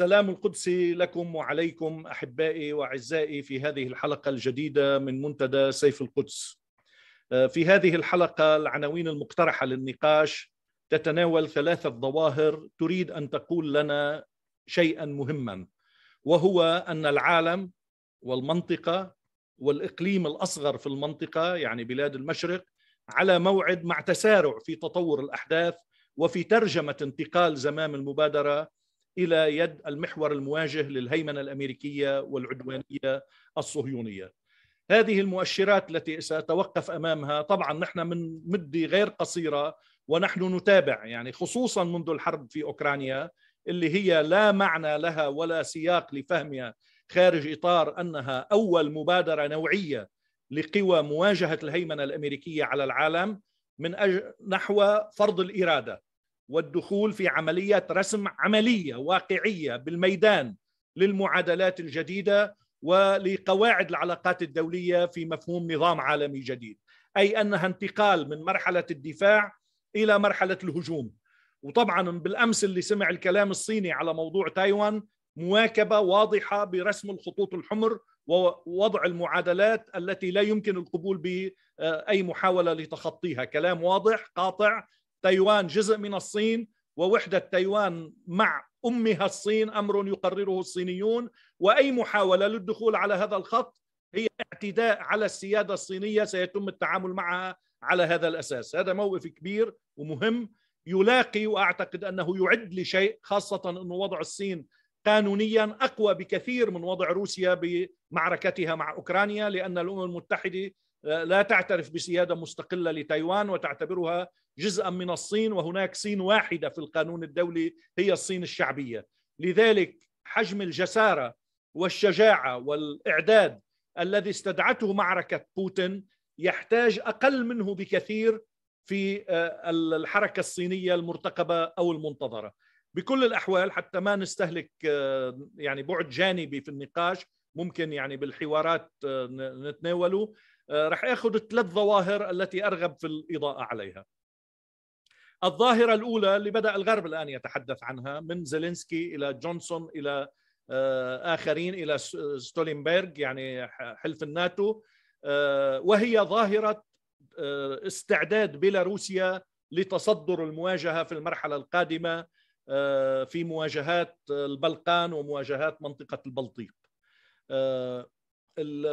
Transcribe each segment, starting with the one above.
السلام القدسي لكم وعليكم احبائي واعزائي في هذه الحلقه الجديده من منتدى سيف القدس. آه، في هذه الحلقه العناوين المقترحه للنقاش تتناول ثلاثه ظواهر تريد ان تقول لنا شيئا مهما وهو ان العالم والمنطقه والاقليم الاصغر في المنطقه يعني بلاد المشرق على موعد مع تسارع في تطور الاحداث وفي ترجمه انتقال زمام المبادره الى يد المحور المواجه للهيمنه الامريكيه والعدوانيه الصهيونيه. هذه المؤشرات التي ساتوقف امامها طبعا نحن من مده غير قصيره ونحن نتابع يعني خصوصا منذ الحرب في اوكرانيا اللي هي لا معنى لها ولا سياق لفهمها خارج اطار انها اول مبادره نوعيه لقوى مواجهه الهيمنه الامريكيه على العالم من أجل نحو فرض الاراده والدخول في عمليه رسم عمليه واقعيه بالميدان للمعادلات الجديده ولقواعد العلاقات الدوليه في مفهوم نظام عالمي جديد اي انها انتقال من مرحله الدفاع الى مرحله الهجوم وطبعا بالامس اللي سمع الكلام الصيني على موضوع تايوان مواكبه واضحه برسم الخطوط الحمر ووضع المعادلات التي لا يمكن القبول باي محاوله لتخطيها، كلام واضح قاطع تايوان جزء من الصين ووحدة تايوان مع أمها الصين أمر يقرره الصينيون وأي محاولة للدخول على هذا الخط هي اعتداء على السيادة الصينية سيتم التعامل معها على هذا الأساس هذا موقف كبير ومهم يلاقي وأعتقد أنه يعد لشيء خاصة أن وضع الصين قانونيا أقوى بكثير من وضع روسيا بمعركتها مع أوكرانيا لأن الأمم المتحدة آه، لا تعترف بسيادة مستقلة لتايوان وتعتبرها جزءا من الصين وهناك صين واحده في القانون الدولي هي الصين الشعبيه لذلك حجم الجساره والشجاعه والاعداد الذي استدعته معركه بوتين يحتاج اقل منه بكثير في آه، الحركه الصينيه المرتقبه او المنتظره بكل الاحوال حتى ما نستهلك آه، يعني بعد جانبي في النقاش ممكن يعني بالحوارات آه، نتناوله رح اخذ الثلاث ظواهر التي ارغب في الاضاءه عليها الظاهره الاولى اللي بدا الغرب الان يتحدث عنها من زيلينسكي الى جونسون الى آه، اخرين الى ستولينبرغ يعني حلف الناتو آه، وهي ظاهره آه، استعداد بيلاروسيا لتصدر المواجهه في المرحله القادمه في مواجهات البلقان ومواجهات منطقه البلطيق.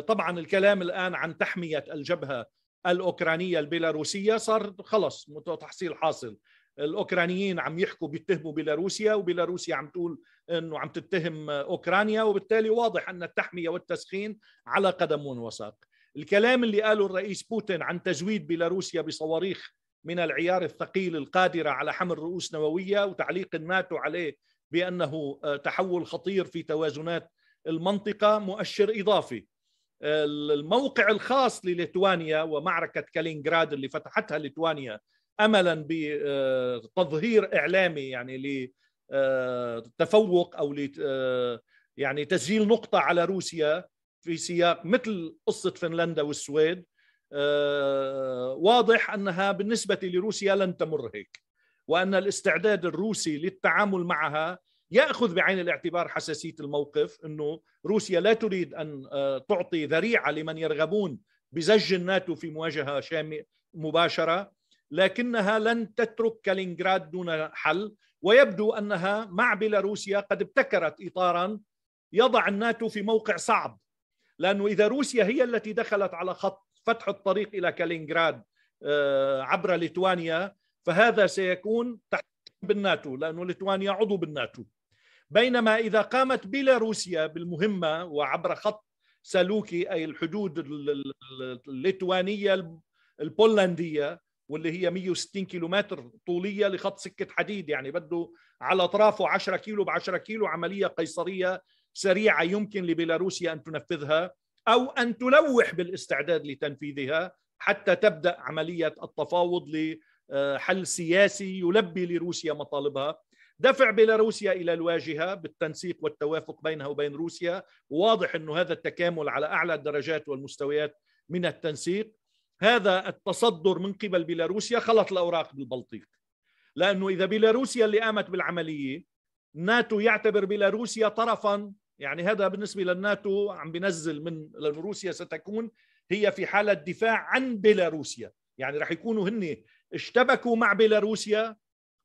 طبعا الكلام الان عن تحميه الجبهه الاوكرانيه البيلاروسيه صار خلص تحصيل حاصل الاوكرانيين عم يحكوا بيتهموا بيلاروسيا وبيلاروسيا عم تقول انه عم تتهم اوكرانيا وبالتالي واضح ان التحميه والتسخين على قدم وساق الكلام اللي قاله الرئيس بوتين عن تزويد بيلاروسيا بصواريخ من العيار الثقيل القادره على حمل رؤوس نوويه وتعليق ماتوا عليه بانه تحول خطير في توازنات المنطقه مؤشر اضافي الموقع الخاص لليتوانيا ومعركة كالينغراد اللي فتحتها ليتوانيا أملا بتظهير آه، إعلامي يعني لتفوق آه، أو آه، يعني تسجيل نقطة على روسيا في سياق مثل قصة فنلندا والسويد واضح أنها بالنسبة لروسيا لن تمر هيك وأن الاستعداد الروسي للتعامل معها ياخذ بعين الاعتبار حساسيه الموقف انه روسيا لا تريد ان آه، تعطي ذريعه لمن يرغبون بزج الناتو في مواجهه شامله مباشره لكنها لن تترك كالينغراد دون حل ويبدو انها مع بيلاروسيا قد ابتكرت اطارا يضع الناتو في موقع صعب لانه اذا روسيا هي التي دخلت على خط فتح الطريق الى كالينغراد آه، عبر ليتوانيا فهذا سيكون تحت بالناتو لانه ليتوانيا عضو بالناتو بينما إذا قامت بيلاروسيا بالمهمة وعبر خط سلوكي أي الحدود الليتوانية البولندية واللي هي 160 كيلومتر طولية لخط سكة حديد يعني بده على أطرافه 10 كيلو ب 10 كيلو عملية قيصرية سريعة يمكن لبيلاروسيا أن تنفذها أو أن تلوح بالاستعداد لتنفيذها حتى تبدأ عملية التفاوض لحل سياسي يلبي لروسيا مطالبها دفع بيلاروسيا الى الواجهه بالتنسيق والتوافق بينها وبين روسيا واضح انه هذا التكامل على اعلى الدرجات والمستويات من التنسيق هذا التصدر من قبل بيلاروسيا خلط الاوراق بالبلطيق لانه اذا بيلاروسيا اللي قامت بالعمليه ناتو يعتبر بيلاروسيا طرفا يعني هذا بالنسبه للناتو عم بنزل من لأن روسيا ستكون هي في حاله دفاع عن بيلاروسيا يعني رح يكونوا هن اشتبكوا مع بيلاروسيا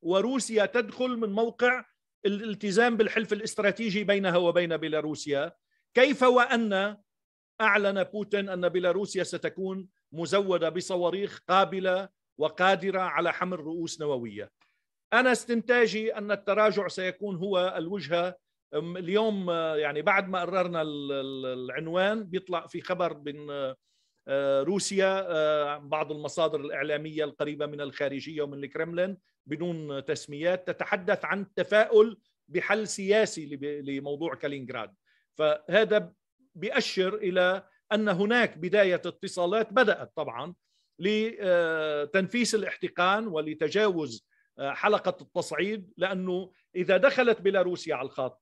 وروسيا تدخل من موقع الالتزام بالحلف الاستراتيجي بينها وبين بيلاروسيا كيف وان اعلن بوتين ان بيلاروسيا ستكون مزوده بصواريخ قابله وقادره على حمل رؤوس نوويه انا استنتاجي ان التراجع سيكون هو الوجهه اليوم آه، يعني بعد ما قررنا العنوان بيطلع في خبر من آه، روسيا آه، بعض المصادر الإعلامية القريبة من الخارجية ومن الكرملين بدون تسميات تتحدث عن التفاؤل بحل سياسي لموضوع كالينغراد فهذا بيأشر إلى أن هناك بداية اتصالات بدأت طبعا لتنفيس آه، الاحتقان ولتجاوز حلقة التصعيد لأنه إذا دخلت بيلاروسيا على الخط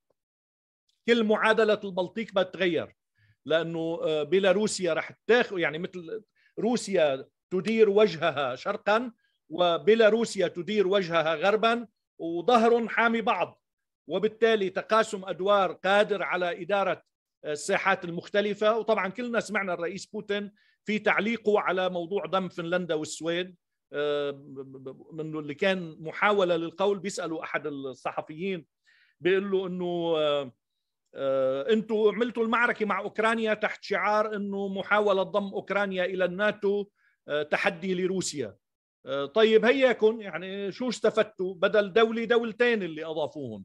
كل معادلة البلطيق بتتغير لانه آه، بيلاروسيا رح تاخذ يعني مثل روسيا تدير وجهها شرقا وبيلاروسيا تدير وجهها غربا وظهر حامي بعض وبالتالي تقاسم ادوار قادر على اداره آه، الساحات المختلفه وطبعا كلنا سمعنا الرئيس بوتين في تعليقه على موضوع ضم فنلندا والسويد من آه، اللي كان محاوله للقول بيسالوا احد الصحفيين بيقول له انه آه، انتم عملتوا المعركه مع اوكرانيا تحت شعار انه محاوله ضم اوكرانيا الى الناتو آه، تحدي لروسيا آه، طيب هياكم يعني شو استفدتوا بدل دوله دولتين اللي اضافوهم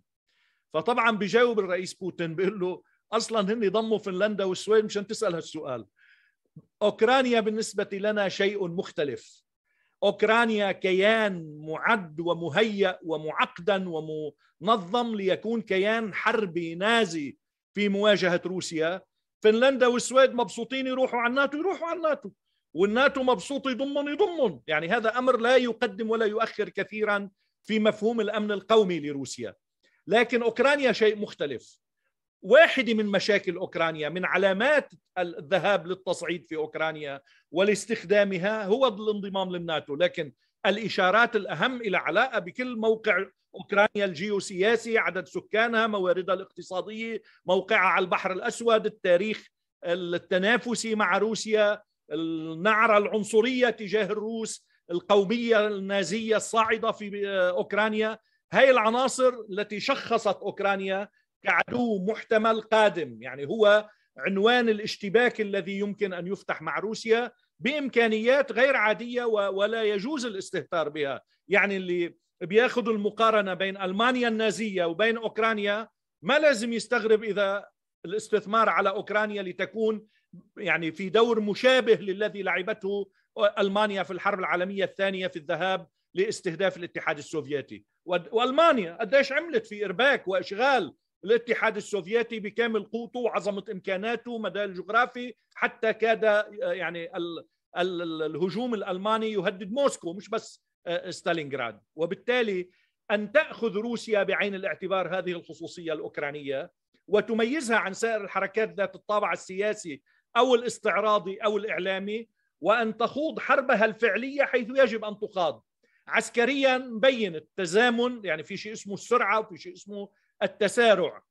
فطبعا بجاوب الرئيس بوتين بيقول له اصلا هن ضموا فنلندا والسويد مشان تسال هالسؤال اوكرانيا بالنسبه لنا شيء مختلف أوكرانيا كيان معد ومهيأ ومعقدا ومنظم ليكون كيان حربي نازي في مواجهة روسيا فنلندا والسويد مبسوطين يروحوا على الناتو يروحوا على الناتو والناتو مبسوط يضمن يضمن يعني هذا أمر لا يقدم ولا يؤخر كثيرا في مفهوم الأمن القومي لروسيا لكن أوكرانيا شيء مختلف واحدة من مشاكل أوكرانيا من علامات الذهاب للتصعيد في أوكرانيا ولاستخدامها هو الانضمام للناتو لكن الإشارات الأهم إلى علاقة بكل موقع أوكرانيا الجيوسياسي عدد سكانها مواردها الاقتصادية موقعها على البحر الأسود التاريخ التنافسي مع روسيا النعرة العنصرية تجاه الروس القومية النازية الصاعدة في أوكرانيا هاي العناصر التي شخصت أوكرانيا كعدو محتمل قادم يعني هو عنوان الاشتباك الذي يمكن ان يفتح مع روسيا بامكانيات غير عاديه ولا يجوز الاستهتار بها يعني اللي بياخذ المقارنه بين المانيا النازيه وبين اوكرانيا ما لازم يستغرب اذا الاستثمار على اوكرانيا لتكون يعني في دور مشابه للذي لعبته المانيا في الحرب العالميه الثانيه في الذهاب لاستهداف الاتحاد السوفيتي والمانيا قديش عملت في ارباك واشغال الاتحاد السوفيتي بكامل قوته وعظمه امكاناته مدى الجغرافي حتى كاد يعني الهجوم الالماني يهدد موسكو مش بس آه، ستالينغراد وبالتالي ان تاخذ روسيا بعين الاعتبار هذه الخصوصيه الاوكرانيه وتميزها عن سائر الحركات ذات الطابع السياسي او الاستعراضي او الاعلامي وان تخوض حربها الفعليه حيث يجب ان تخاض عسكريا مبين التزامن يعني في شيء اسمه السرعه وفي شيء اسمه التسارع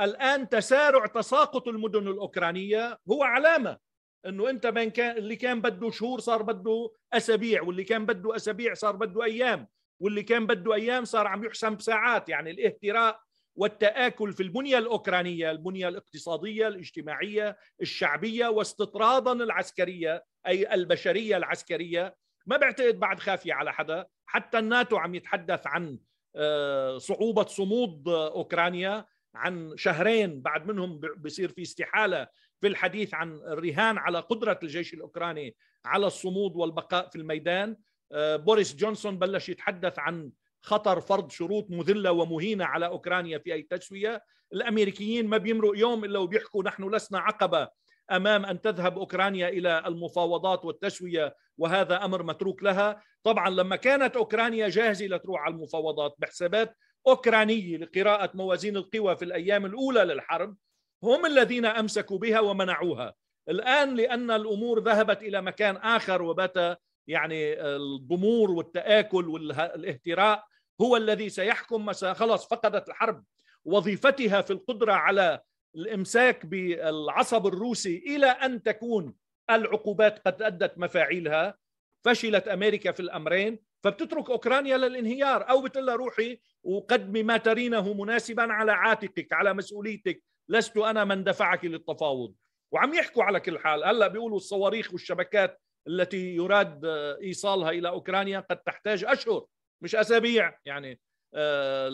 الآن تسارع تساقط المدن الأوكرانية هو علامة انه انت من كان اللي كان بده شهور صار بده اسابيع واللي كان بده اسابيع صار بده ايام واللي كان بده ايام صار عم يحسم بساعات يعني الاهتراء والتآكل في البنية الأوكرانية البنية الاقتصادية الاجتماعية الشعبية واستطرادا العسكرية أي البشرية العسكرية ما بعتقد بعد خافية على حدا حتى الناتو عم يتحدث عن آه، صعوبه صمود اوكرانيا عن شهرين بعد منهم بصير في استحاله في الحديث عن الرهان على قدره الجيش الاوكراني على الصمود والبقاء في الميدان آه، بوريس جونسون بلش يتحدث عن خطر فرض شروط مذله ومهينه على اوكرانيا في اي تسويه، الامريكيين ما بيمرق يوم الا وبيحكوا نحن لسنا عقبه امام ان تذهب اوكرانيا الى المفاوضات والتسويه وهذا امر متروك لها، طبعا لما كانت اوكرانيا جاهزه لتروح على المفاوضات بحسابات اوكرانيه لقراءه موازين القوى في الايام الاولى للحرب هم الذين امسكوا بها ومنعوها، الان لان الامور ذهبت الى مكان اخر وبات يعني الضمور والتآكل والاهتراء هو الذي سيحكم مساء خلص فقدت الحرب وظيفتها في القدرة على الامساك بالعصب الروسي الى ان تكون العقوبات قد ادت مفاعيلها فشلت امريكا في الامرين فبتترك اوكرانيا للانهيار او بتقول لها روحي وقدمي ما ترينه مناسبا على عاتقك على مسؤوليتك لست انا من دفعك للتفاوض وعم يحكوا على كل حال هلا بيقولوا الصواريخ والشبكات التي يراد ايصالها الى اوكرانيا قد تحتاج اشهر مش اسابيع يعني آه،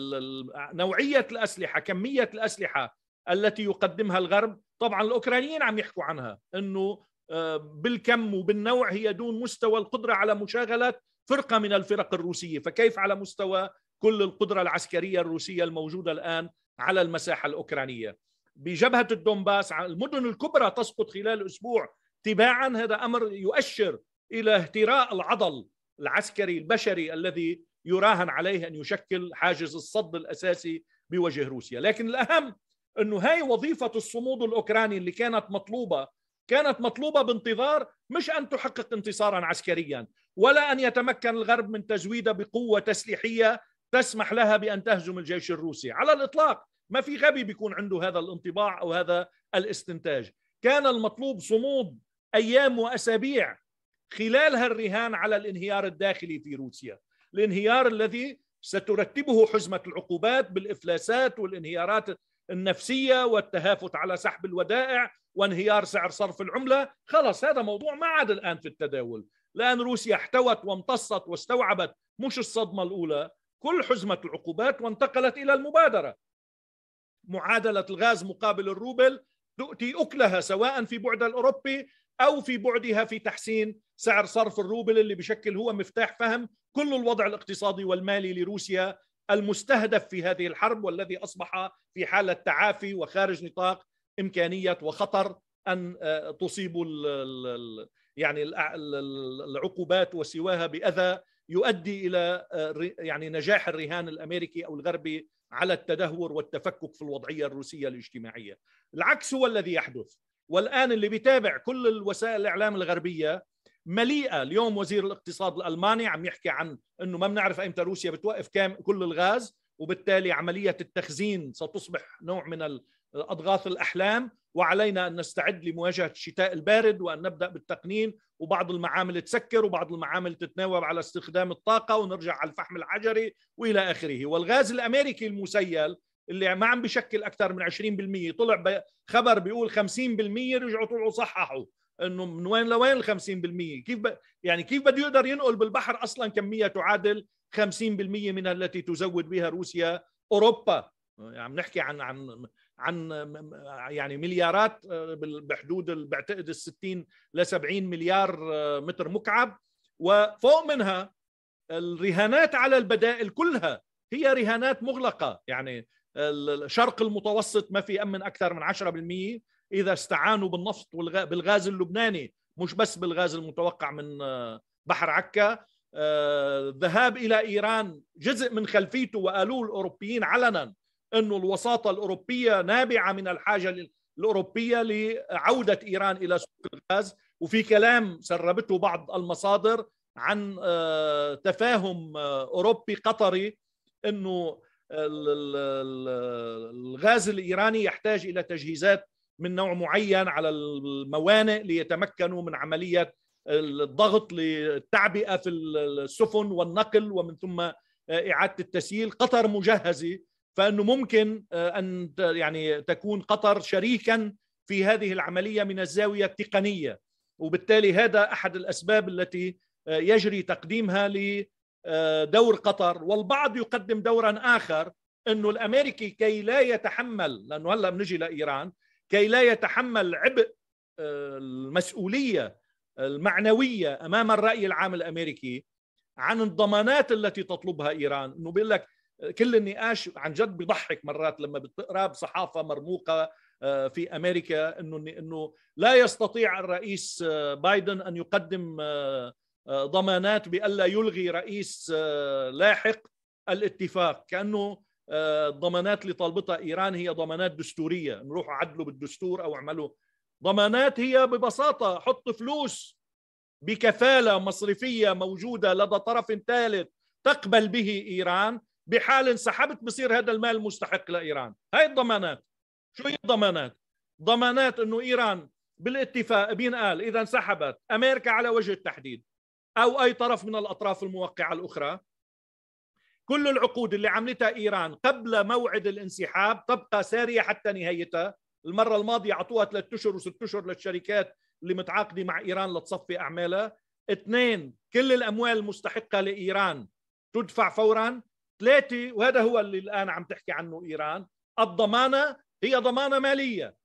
نوعيه الاسلحه كميه الاسلحه التي يقدمها الغرب طبعا الاوكرانيين عم يحكوا عنها انه آه، بالكم وبالنوع هي دون مستوى القدره على مشاغله فرقه من الفرق الروسيه فكيف على مستوى كل القدره العسكريه الروسيه الموجوده الان على المساحه الاوكرانيه بجبهه الدونباس المدن الكبرى تسقط خلال اسبوع تباعا هذا امر يؤشر الى اهتراء العضل العسكري البشري الذي يراهن عليه ان يشكل حاجز الصد الاساسي بوجه روسيا، لكن الاهم انه هاي وظيفه الصمود الاوكراني اللي كانت مطلوبه كانت مطلوبه بانتظار مش ان تحقق انتصارا عسكريا ولا ان يتمكن الغرب من تزويدها بقوه تسليحيه تسمح لها بان تهزم الجيش الروسي على الاطلاق ما في غبي بيكون عنده هذا الانطباع او هذا الاستنتاج كان المطلوب صمود ايام واسابيع خلالها الرهان على الانهيار الداخلي في روسيا الانهيار الذي سترتبه حزمه العقوبات بالافلاسات والانهيارات النفسيه والتهافت على سحب الودائع وانهيار سعر صرف العمله خلص هذا موضوع ما عاد الان في التداول لان روسيا احتوت وامتصت واستوعبت مش الصدمه الاولى كل حزمه العقوبات وانتقلت الى المبادره معادله الغاز مقابل الروبل تؤتي اكلها سواء في بعد الاوروبي او في بعدها في تحسين سعر صرف الروبل اللي بشكل هو مفتاح فهم كل الوضع الاقتصادي والمالي لروسيا المستهدف في هذه الحرب والذي اصبح في حاله تعافي وخارج نطاق امكانيه وخطر ان آه، تصيب يعني العقوبات وسواها باذى يؤدي الى آه، يعني نجاح الرهان الامريكي او الغربي على التدهور والتفكك في الوضعيه الروسيه الاجتماعيه. العكس هو الذي يحدث والان اللي بيتابع كل الوسائل الاعلام الغربيه مليئه اليوم وزير الاقتصاد الالماني عم يحكي عن انه ما بنعرف ايمتى روسيا بتوقف كام كل الغاز وبالتالي عمليه التخزين ستصبح نوع من اضغاث الاحلام وعلينا ان نستعد لمواجهه الشتاء البارد وان نبدا بالتقنين وبعض المعامل تسكر وبعض المعامل تتناوب على استخدام الطاقه ونرجع على الفحم الحجري والى اخره والغاز الامريكي المسيل اللي ما عم بشكل اكثر من 20% طلع خبر بيقول 50% رجعوا طلعوا صححوا انه من وين لوين ال 50% كيف ب... يعني كيف بده يقدر ينقل بالبحر اصلا كميه تعادل 50% من التي تزود بها روسيا اوروبا عم يعني نحكي عن عن عن يعني مليارات بحدود بعتقد ال 60 ل 70 مليار آه، متر مكعب وفوق منها الرهانات على البدائل كلها هي رهانات مغلقه يعني الشرق المتوسط ما في امن اكثر من 10% اذا استعانوا بالنفط بالغاز اللبناني مش بس بالغاز المتوقع من آه، بحر عكا الذهاب آه، الى ايران جزء من خلفيته وقالوه الاوروبيين علنا انه الوساطه الاوروبيه نابعه من الحاجه الاوروبيه لعوده ايران الى سوق الغاز وفي كلام سربته بعض المصادر عن آه، تفاهم اوروبي قطري انه الغاز الايراني يحتاج الى تجهيزات من نوع معين على الموانئ ليتمكنوا من عمليه الضغط للتعبئه في السفن والنقل ومن ثم اعاده التسييل، قطر مجهزه فانه ممكن آه، ان يعني تكون قطر شريكا في هذه العمليه من الزاويه التقنيه وبالتالي هذا احد الاسباب التي آه، يجري تقديمها لدور آه، قطر والبعض يقدم دورا اخر انه الامريكي كي لا يتحمل لانه هلا بنجي لايران كي لا يتحمل عبء آه، المسؤوليه المعنويه امام الراي العام الامريكي عن الضمانات التي تطلبها ايران انه بيقول لك آه، كل النقاش عن جد بضحك مرات لما بتقرا بصحافه مرموقه آه، في امريكا انه انه لا يستطيع الرئيس بايدن ان يقدم ضمانات بألا يلغي رئيس لاحق الاتفاق كانه الضمانات آه، اللي طالبتها ايران هي ضمانات دستوريه نروح عدلوا بالدستور او اعملوا ضمانات هي ببساطه حط فلوس بكفاله مصرفيه موجوده لدى طرف ثالث تقبل به ايران بحال انسحبت بصير هذا المال مستحق لايران هاي الضمانات شو هي الضمانات ضمانات انه ايران بالاتفاق بين قال اذا انسحبت امريكا على وجه التحديد او اي طرف من الاطراف الموقعه الاخرى كل العقود اللي عملتها ايران قبل موعد الانسحاب تبقى ساريه حتى نهايتها المره الماضيه اعطوها ثلاث اشهر وست اشهر للشركات اللي متعاقده مع ايران لتصفي اعمالها اثنين كل الاموال المستحقه لايران تدفع فورا ثلاثه وهذا هو اللي الان عم تحكي عنه ايران الضمانه هي ضمانه ماليه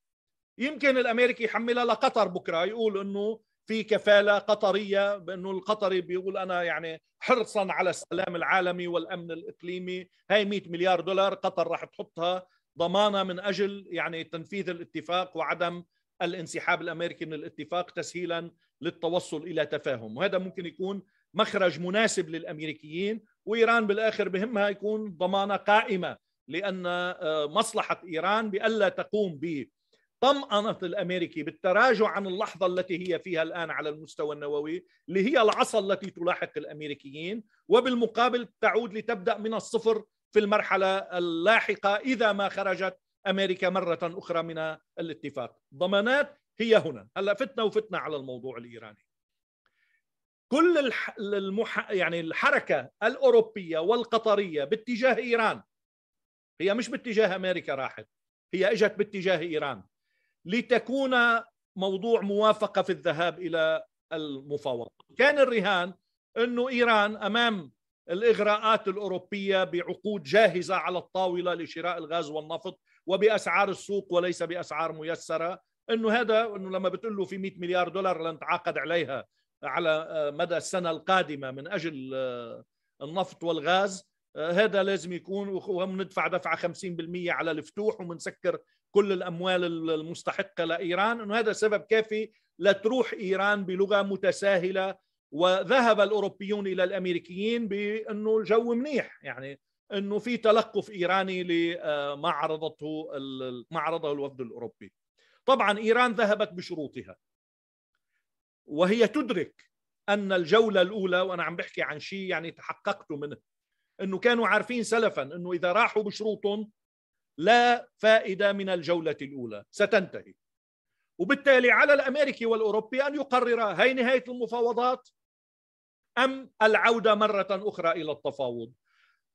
يمكن الامريكي يحملها لقطر بكره يقول انه في كفاله قطريه بانه القطري بيقول انا يعني حرصا على السلام العالمي والامن الاقليمي هاي 100 مليار دولار قطر راح تحطها ضمانه من اجل يعني تنفيذ الاتفاق وعدم الانسحاب الامريكي من الاتفاق تسهيلا للتوصل الى تفاهم وهذا ممكن يكون مخرج مناسب للامريكيين وايران بالاخر بهمها يكون ضمانه قائمه لان آه، مصلحه ايران بالا تقوم ب طمأنت الأمريكي بالتراجع عن اللحظة التي هي فيها الآن على المستوى النووي اللي هي العصا التي تلاحق الأمريكيين وبالمقابل تعود لتبدأ من الصفر في المرحلة اللاحقة إذا ما خرجت أمريكا مرة أخرى من الاتفاق ضمانات هي هنا هلا فتنة وفتنة على الموضوع الإيراني كل المح... يعني الحركة الأوروبية والقطرية باتجاه إيران هي مش باتجاه أمريكا راحت هي اجت باتجاه إيران لتكون موضوع موافقه في الذهاب الى المفاوضات كان الرهان انه ايران امام الاغراءات الاوروبيه بعقود جاهزه على الطاوله لشراء الغاز والنفط وباسعار السوق وليس باسعار ميسره انه هذا انه لما بتقول له في 100 مليار دولار لنتعاقد عليها على آه، مدى السنه القادمه من اجل آه، النفط والغاز آه، هذا لازم يكون ندفع دفعه 50% على الفتوح ومنسكر كل الاموال المستحقه لايران انه هذا سبب كافي لتروح ايران بلغه متساهله وذهب الاوروبيون الى الامريكيين بانه الجو منيح يعني انه في تلقف ايراني لما عرضته ما عرضه الوفد الاوروبي. طبعا ايران ذهبت بشروطها وهي تدرك ان الجوله الاولى وانا عم بحكي عن شيء يعني تحققت منه انه كانوا عارفين سلفا انه اذا راحوا بشروطهم لا فائدة من الجولة الأولى ستنتهي وبالتالي على الأمريكي والأوروبي أن يقرر هي نهاية المفاوضات أم العودة مرة أخرى إلى التفاوض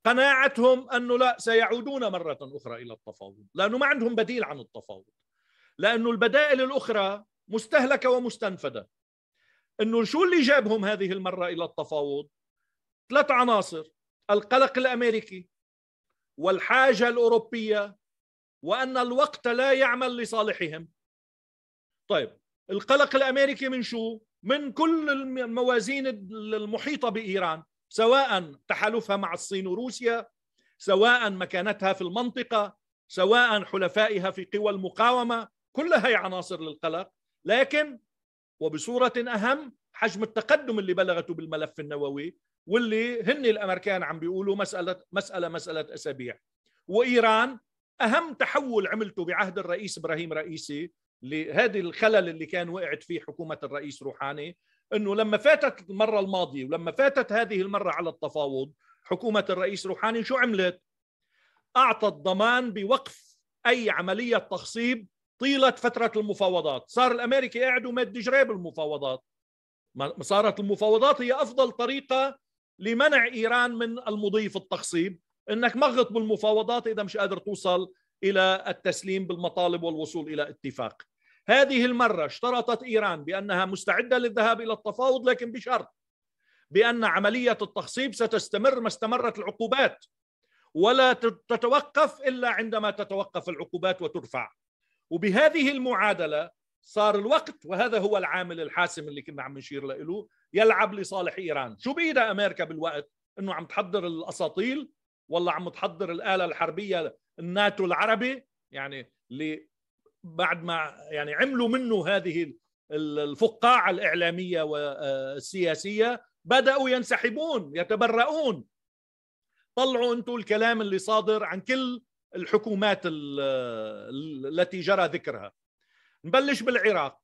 قناعتهم أنه لا سيعودون مرة أخرى إلى التفاوض لأنه ما عندهم بديل عن التفاوض لأنه البدائل الأخرى مستهلكة ومستنفدة أنه شو اللي جابهم هذه المرة إلى التفاوض ثلاث عناصر القلق الأمريكي والحاجة الأوروبية وأن الوقت لا يعمل لصالحهم طيب القلق الأمريكي من شو؟ من كل الموازين المحيطة بإيران سواء تحالفها مع الصين وروسيا سواء مكانتها في المنطقة سواء حلفائها في قوى المقاومة كلها هي عناصر للقلق لكن وبصورة أهم حجم التقدم اللي بلغته بالملف النووي واللي هن الامريكان عم بيقولوا مساله مساله مساله اسابيع وايران اهم تحول عملته بعهد الرئيس ابراهيم رئيسي لهذه الخلل اللي كان وقعت فيه حكومه الرئيس روحاني انه لما فاتت المره الماضيه ولما فاتت هذه المره على التفاوض حكومه الرئيس روحاني شو عملت؟ اعطت ضمان بوقف اي عمليه تخصيب طيله فتره المفاوضات، صار الامريكي قاعد ومد جريب المفاوضات. صارت المفاوضات هي افضل طريقه لمنع ايران من المضي في التخصيب انك مغط بالمفاوضات اذا مش قادر توصل الى التسليم بالمطالب والوصول الى اتفاق هذه المره اشترطت ايران بانها مستعده للذهاب الى التفاوض لكن بشرط بان عمليه التخصيب ستستمر ما استمرت العقوبات ولا تتوقف الا عندما تتوقف العقوبات وترفع وبهذه المعادله صار الوقت وهذا هو العامل الحاسم اللي كنا عم نشير له يلعب لصالح ايران شو بايدها امريكا بالوقت انه عم تحضر الاساطيل ولا عم تحضر الاله الحربيه الناتو العربي يعني اللي بعد ما يعني عملوا منه هذه الفقاعه الاعلاميه والسياسيه بداوا ينسحبون يتبرؤون طلعوا انتم الكلام اللي صادر عن كل الحكومات التي جرى ذكرها نبلش بالعراق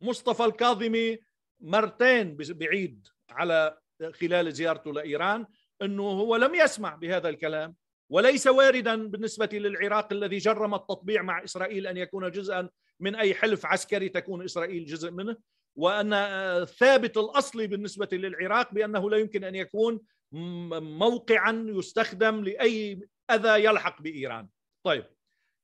مصطفى الكاظمي مرتين بعيد على خلال زيارته لإيران أنه هو لم يسمع بهذا الكلام وليس واردا بالنسبة للعراق الذي جرم التطبيع مع إسرائيل أن يكون جزءا من أي حلف عسكري تكون إسرائيل جزء منه وأن آه، ثابت الأصلي بالنسبة للعراق بأنه لا يمكن أن يكون موقعا يستخدم لأي أذى يلحق بإيران طيب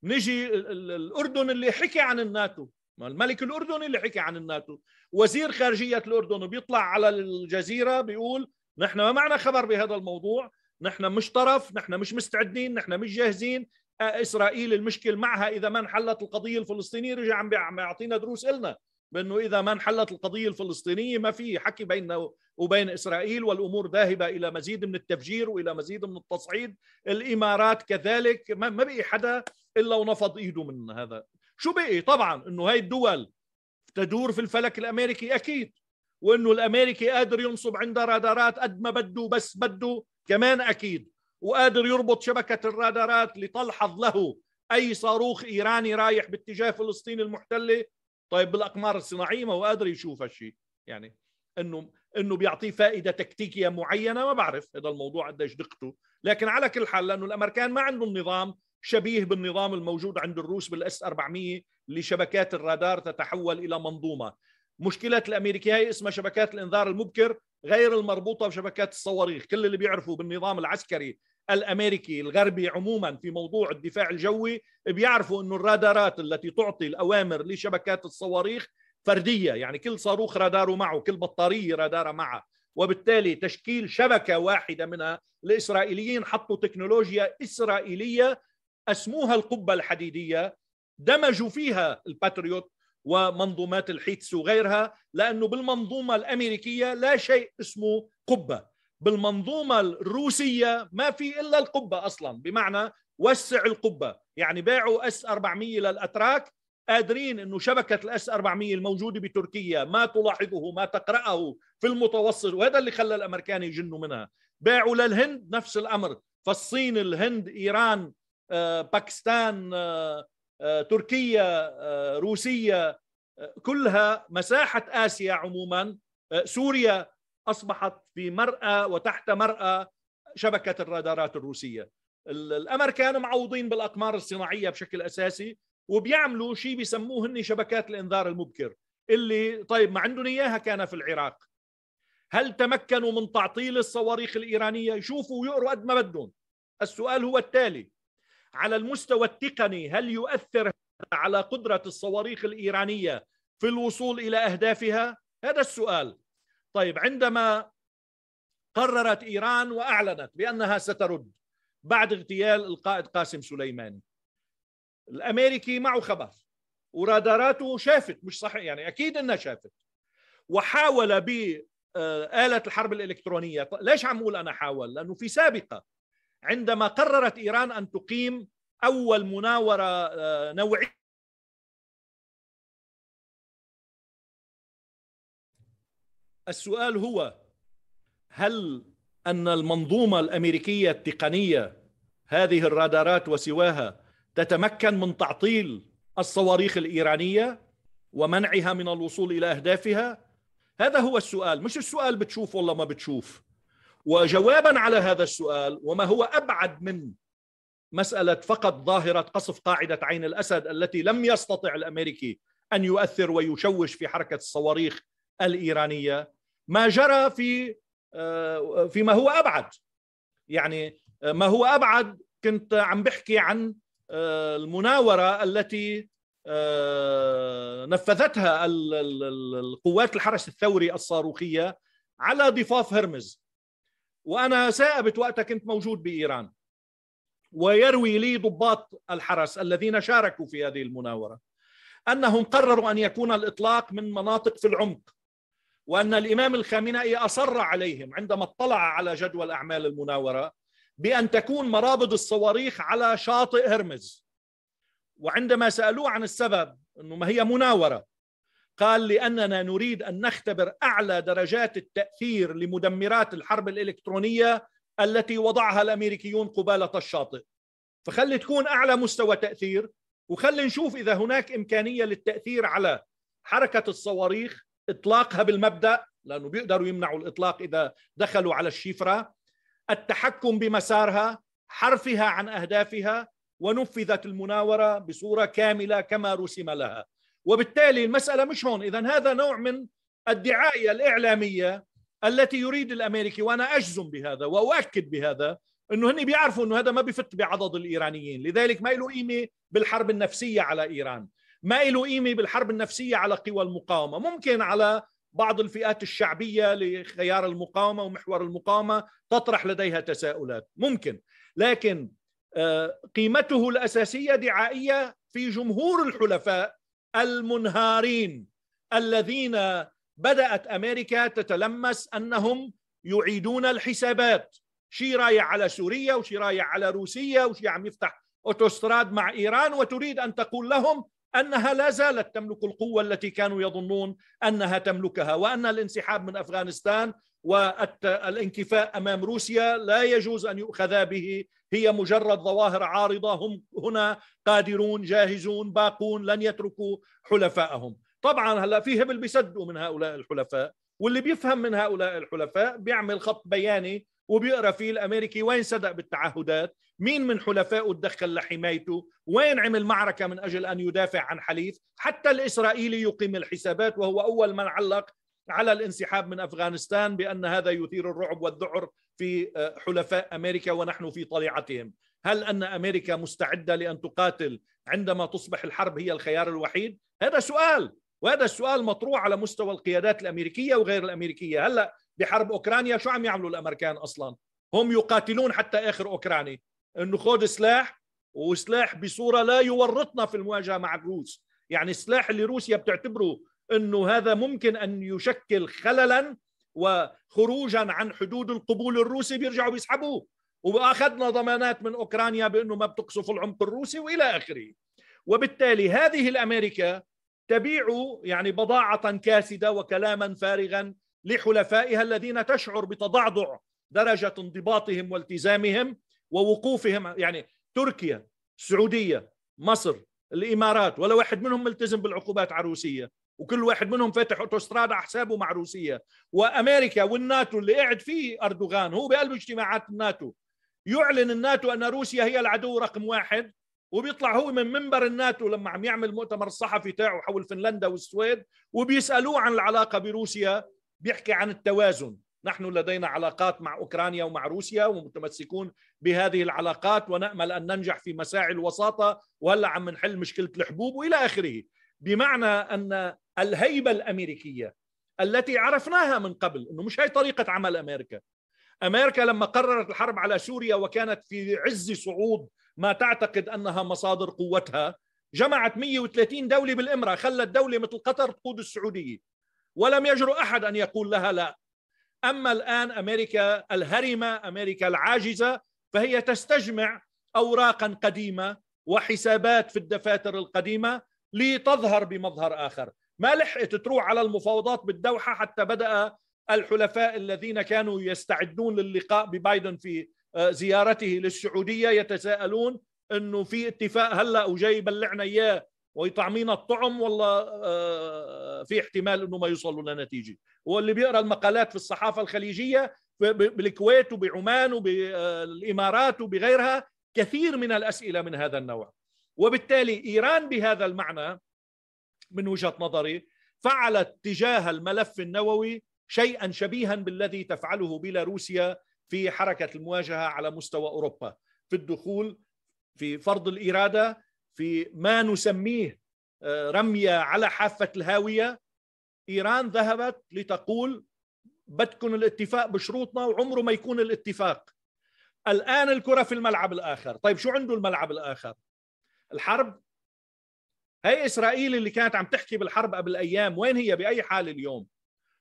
نجي الأردن اللي حكي عن الناتو الملك الأردني اللي حكي عن الناتو وزير خارجية الأردن بيطلع على الجزيرة بيقول نحن ما معنا خبر بهذا الموضوع نحن مش طرف نحن مش مستعدين نحن مش جاهزين آه، إسرائيل المشكل معها إذا ما انحلت القضية الفلسطينية رجع عم يعطينا دروس إلنا بأنه إذا ما انحلت القضية الفلسطينية ما في حكي بيننا وبين إسرائيل والأمور ذاهبة إلى مزيد من التفجير وإلى مزيد من التصعيد الإمارات كذلك ما بقي حدا إلا ونفض إيده من هذا شو بقي طبعا انه هاي الدول تدور في الفلك الامريكي اكيد وانه الامريكي قادر ينصب عندها رادارات قد ما بده بس بده كمان اكيد وقادر يربط شبكه الرادارات لتلحظ له اي صاروخ ايراني رايح باتجاه فلسطين المحتله طيب بالاقمار الصناعيه ما هو قادر يشوف هالشيء يعني انه انه بيعطيه فائده تكتيكيه معينه ما بعرف هذا الموضوع قديش دقته لكن على كل حال لانه الامريكان ما عندهم نظام شبيه بالنظام الموجود عند الروس بالاس 400 لشبكات الرادار تتحول الى منظومه مشكله الامريكيه هي اسمها شبكات الانذار المبكر غير المربوطه بشبكات الصواريخ كل اللي بيعرفوا بالنظام العسكري الامريكي الغربي عموما في موضوع الدفاع الجوي بيعرفوا انه الرادارات التي تعطي الاوامر لشبكات الصواريخ فرديه يعني كل صاروخ راداره معه كل بطاريه راداره معه وبالتالي تشكيل شبكه واحده منها الاسرائيليين حطوا تكنولوجيا اسرائيليه اسموها القبه الحديديه دمجوا فيها الباتريوت ومنظومات الحيتس وغيرها لانه بالمنظومه الامريكيه لا شيء اسمه قبه بالمنظومه الروسيه ما في الا القبه اصلا بمعنى وسع القبه يعني باعوا اس 400 للاتراك قادرين انه شبكه الاس 400 الموجوده بتركيا ما تلاحظه ما تقراه في المتوسط وهذا اللي خلى الامريكان يجنوا منها باعوا للهند نفس الامر فالصين الهند ايران باكستان تركيا روسيا كلها مساحة آسيا عموما سوريا أصبحت في مرأة وتحت مرأة شبكة الرادارات الروسية الأمريكان معوضين بالأقمار الصناعية بشكل أساسي وبيعملوا شيء بيسموه هني شبكات الإنذار المبكر اللي طيب ما عندهم إياها كان في العراق هل تمكنوا من تعطيل الصواريخ الإيرانية يشوفوا ويقروا قد ما بدهم السؤال هو التالي على المستوى التقني هل يؤثر على قدرة الصواريخ الإيرانية في الوصول إلى أهدافها؟ هذا السؤال طيب عندما قررت إيران وأعلنت بأنها سترد بعد اغتيال القائد قاسم سليماني الأمريكي معه خبر وراداراته شافت مش صحيح يعني أكيد أنها شافت وحاول ب آه، آلة الحرب الإلكترونية ليش عم أقول أنا حاول لأنه في سابقة عندما قررت ايران ان تقيم اول مناوره آه، نوعيه السؤال هو هل ان المنظومه الامريكيه التقنيه هذه الرادارات وسواها تتمكن من تعطيل الصواريخ الايرانيه ومنعها من الوصول الى اهدافها هذا هو السؤال مش السؤال بتشوف ولا ما بتشوف وجوابا على هذا السؤال وما هو ابعد من مساله فقط ظاهره قصف قاعده عين الاسد التي لم يستطع الامريكي ان يؤثر ويشوش في حركه الصواريخ الايرانيه ما جرى في آه، فيما هو ابعد يعني آه، ما هو ابعد كنت عم بحكي عن آه، المناوره التي نفذتها القوات الحرس الثوري الصاروخيه على ضفاف هرمز وأنا ثائبت وقتها كنت موجود بإيران ويروي لي ضباط الحرس الذين شاركوا في هذه المناورة أنهم قرروا أن يكون الإطلاق من مناطق في العمق وأن الإمام الخامنئي أصر عليهم عندما اطلع على جدول أعمال المناورة بأن تكون مرابض الصواريخ على شاطئ هرمز وعندما سألوه عن السبب أنه ما هي مناورة قال لأننا نريد أن نختبر أعلى درجات التأثير لمدمرات الحرب الإلكترونية التي وضعها الأمريكيون قبالة الشاطئ فخلي تكون أعلى مستوى تأثير وخلي نشوف إذا هناك إمكانية للتأثير على حركة الصواريخ إطلاقها بالمبدأ لأنه بيقدروا يمنعوا الإطلاق إذا دخلوا على الشفرة التحكم بمسارها حرفها عن أهدافها ونفذت المناورة بصورة كاملة كما رسم لها وبالتالي المسألة مش هون إذا هذا نوع من الدعاية الإعلامية التي يريد الأمريكي وأنا أجزم بهذا وأؤكد بهذا انه هني بيعرفوا انه هذا ما بفت بعضد الايرانيين، لذلك ما له قيمه بالحرب النفسيه على ايران، ما له قيمه بالحرب النفسيه على قوى المقاومه، ممكن على بعض الفئات الشعبيه لخيار المقاومه ومحور المقاومه تطرح لديها تساؤلات، ممكن، لكن آه، قيمته الاساسيه دعائيه في جمهور الحلفاء المنهارين الذين بدأت أمريكا تتلمس أنهم يعيدون الحسابات شي رايح على سوريا وشي رايح على روسيا وشي عم يفتح أوتوستراد مع إيران وتريد أن تقول لهم انها لا زالت تملك القوه التي كانوا يظنون انها تملكها وان الانسحاب من افغانستان والانكفاء امام روسيا لا يجوز ان يؤخذ به هي مجرد ظواهر عارضه هم هنا قادرون جاهزون باقون لن يتركوا حلفائهم طبعا هلا في هبل بيصدقوا من هؤلاء الحلفاء واللي بيفهم من هؤلاء الحلفاء بيعمل خط بياني وبيقرا فيه الامريكي وين صدق بالتعهدات مين من حلفائه تدخل لحمايته وين عمل معركه من اجل ان يدافع عن حليف حتى الاسرائيلي يقيم الحسابات وهو اول من علق على الانسحاب من افغانستان بان هذا يثير الرعب والذعر في آه، حلفاء امريكا ونحن في طليعتهم هل ان امريكا مستعده لان تقاتل عندما تصبح الحرب هي الخيار الوحيد هذا سؤال وهذا السؤال مطروح على مستوى القيادات الامريكيه وغير الامريكيه هلا بحرب اوكرانيا شو عم يعملوا الامريكان اصلا هم يقاتلون حتى اخر اوكراني انه خذ سلاح وسلاح بصوره لا يورطنا في المواجهه مع الروس يعني السلاح اللي روسيا بتعتبره انه هذا ممكن ان يشكل خللا وخروجا عن حدود القبول الروسي بيرجعوا بيسحبوه واخذنا ضمانات من اوكرانيا بانه ما بتقصف العمق الروسي والى اخره وبالتالي هذه الامريكا تبيع يعني بضاعة كاسدة وكلاما فارغا لحلفائها الذين تشعر بتضعضع درجة انضباطهم والتزامهم ووقوفهم يعني تركيا السعودية مصر الإمارات ولا واحد منهم ملتزم بالعقوبات على روسيا وكل واحد منهم فاتح اوتوستراد على حسابه مع روسيا وامريكا والناتو اللي قاعد فيه اردوغان هو بقلب اجتماعات الناتو يعلن الناتو ان روسيا هي العدو رقم واحد وبيطلع هو من منبر الناتو لما عم يعمل المؤتمر الصحفي تاعه حول فنلندا والسويد وبيسالوه عن العلاقه بروسيا بيحكي عن التوازن نحن لدينا علاقات مع اوكرانيا ومع روسيا ومتمسكون بهذه العلاقات ونامل ان ننجح في مساعي الوساطه وهلا عم نحل مشكله الحبوب والى اخره بمعنى ان الهيبه الامريكيه التي عرفناها من قبل انه مش هي طريقه عمل امريكا امريكا لما قررت الحرب على سوريا وكانت في عز صعود ما تعتقد انها مصادر قوتها جمعت 130 دوله بالامره خلت دوله مثل قطر تقود السعوديه ولم يجرؤ احد ان يقول لها لا اما الان امريكا الهرمه امريكا العاجزه فهي تستجمع اوراقا قديمه وحسابات في الدفاتر القديمه لتظهر بمظهر اخر ما لحقت تروح على المفاوضات بالدوحه حتى بدا الحلفاء الذين كانوا يستعدون للقاء ببايدن في آه، زيارته للسعوديه يتساءلون انه في اتفاق هلا وجاي يبلعنا اياه ويطعمينا الطعم والله آه، في احتمال انه ما يوصلوا لنتيجه واللي بيقرا المقالات في الصحافه الخليجيه بالكويت وبعمان وبالامارات آه، وبغيرها كثير من الاسئله من هذا النوع وبالتالي ايران بهذا المعنى من وجهه نظري فعلت تجاه الملف النووي شيئا شبيها بالذي تفعله بيلاروسيا في حركه المواجهه على مستوى اوروبا في الدخول في فرض الاراده في ما نسميه آه، رميه على حافه الهاويه ايران ذهبت لتقول بدكن الاتفاق بشروطنا وعمره ما يكون الاتفاق الان الكره في الملعب الاخر طيب شو عنده الملعب الاخر الحرب هي اسرائيل اللي كانت عم تحكي بالحرب قبل ايام وين هي باي حال اليوم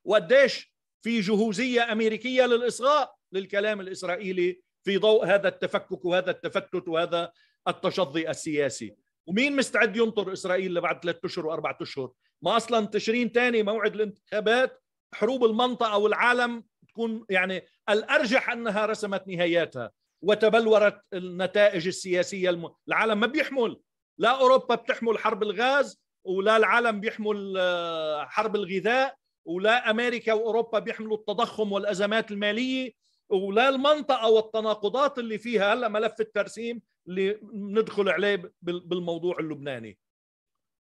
وقديش في جهوزيه امريكيه للاصغاء للكلام الاسرائيلي في ضوء هذا التفكك وهذا التفتت وهذا التشظي السياسي ومين مستعد ينطر اسرائيل لبعد ثلاث اشهر واربع اشهر ما اصلا تشرين ثاني موعد الانتخابات حروب المنطقه والعالم تكون يعني الارجح انها رسمت نهاياتها وتبلورت النتائج السياسيه الم... العالم ما بيحمل لا اوروبا بتحمل حرب الغاز ولا العالم بيحمل آه، حرب الغذاء ولا امريكا واوروبا بيحملوا التضخم والازمات الماليه ولا المنطقه والتناقضات اللي فيها هلا ملف الترسيم اللي ندخل عليه بالموضوع اللبناني